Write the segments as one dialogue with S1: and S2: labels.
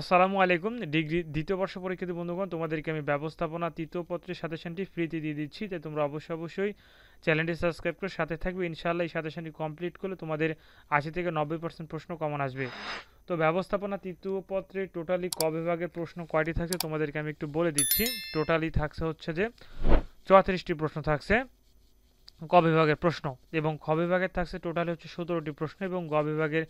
S1: আসসালামু আলাইকুম ডিগ্রি দ্বিতীয় বর্ষ পরীক্ষিত বন্ধুগণ তোমাদেরকে আমি ব্যবস্থাপনা তৃতীয় পত্রের সাজেশনটি ফ্রিতে দিয়ে দিচ্ছি তাই তোমরা অবশ্যই অবশ্যই চ্যানেলটি সাবস্ক্রাইব করে সাথে থাকবে ইনশাআল্লাহ এই সাজেশনটি কমপ্লিট করলে তোমাদের আশি থেকে নব্বই পার্সেন্ট প্রশ্ন কমন আসবে তো ব্যবস্থাপনা তৃতীয় পত্রে টোটালি ক বিভাগের প্রশ্ন কয়টি থাকছে তোমাদেরকে আমি একটু বলে দিচ্ছি টোটালি থাকছে হচ্ছে যে চুয়াত্রিশটি প্রশ্ন থাকছে ক বিভাগের প্রশ্ন এবং খ বিভাগের থাকছে টোটালি হচ্ছে সতেরোটি প্রশ্ন এবং গ বিভাগের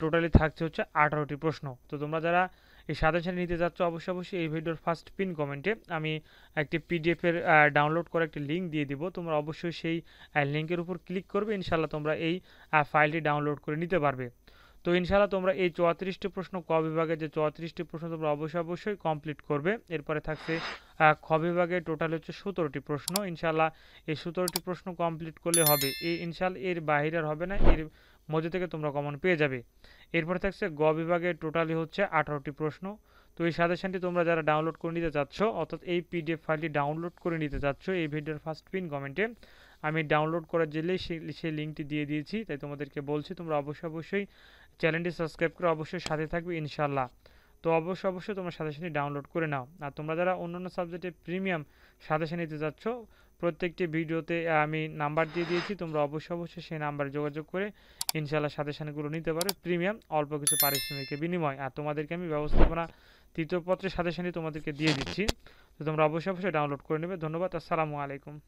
S1: টোটালি থাকছে হচ্ছে আঠারোটি প্রশ্ন তো তোমরা যারা এই সাথে সাথে নিতে যাচ্ছ অবশ্যই অবশ্যই এই ভিডিওর ফার্স্ট পিন কমেন্টে আমি একটি পিডিএফের ডাউনলোড করে একটি লিঙ্ক দিয়ে দিব তোমরা অবশ্যই সেই লিঙ্কের উপর ক্লিক করবে ইনশাল্লাহ তোমরা এই ফাইলটি ডাউনলোড করে নিতে পারবে তো ইনশাল্লাহ তোমরা এই চৌত্রিশটি প্রশ্ন ক বিভাগে যে চৌত্রিশটি প্রশ্ন তোমরা অবশ্যই অবশ্যই কমপ্লিট করবে এরপরে থাকছে খ বিভাগে টোটাল হচ্ছে সতেরোটি প্রশ্ন ইনশাল্লাহ এই সতেরোটি প্রশ্ন কমপ্লিট করলে হবে এই ইনশাল্লাহ এর বাহিরের হবে না এর মধ্যে থেকে তোমরা কমন পেয়ে যাবে এরপর থাকছে গ বিভাগে টোটালি হচ্ছে আঠারোটি প্রশ্ন তো এই সাজেশানটি তোমরা যারা ডাউনলোড করে নিতে চাচ্ছ অর্থাৎ এই পিডিএফ ফাইলটি ডাউনলোড করে নিতে চাচ্ছ এই ভিডিওর ফার্স্ট পিন কমেন্টে আমি ডাউনলোড করার জন্য সেই লিঙ্কটি দিয়ে দিয়েছি তাই তোমাদেরকে বলছি তোমরা অবশ্যই অবশ্যই চ্যানেলটি সাবস্ক্রাইব করে অবশ্যই সাথে থাকবে ইনশাল্লাহ তো অবশ্যই অবশ্যই তোমরা সাজেশনটি ডাউনলোড করে নাও আর তোমরা যারা অন্যান্য সাবজেক্টে প্রিমিয়াম সাজেশন নিতে যাচ্ছ প্রত্যেকটি ভিডিওতে আমি নাম্বার দিয়ে দিয়েছি তোমরা অবশ্যই অবশ্যই সেই নাম্বারে যোগাযোগ করে ইনশাল্লাহ সাজেশনগুলো নিতে পারো প্রিমিয়াম অল্প কিছু পারিশ্রমিকের বিনিময় আর তোমাদেরকে আমি ব্যবস্থাপনা তৃতীয় পত্রের সাজেশনটি তোমাদেরকে দিয়ে দিচ্ছি তো তোমরা অবশ্যই অবশ্যই ডাউনলোড করে নেবে ধন্যবাদ আসসালামু আলাইকুম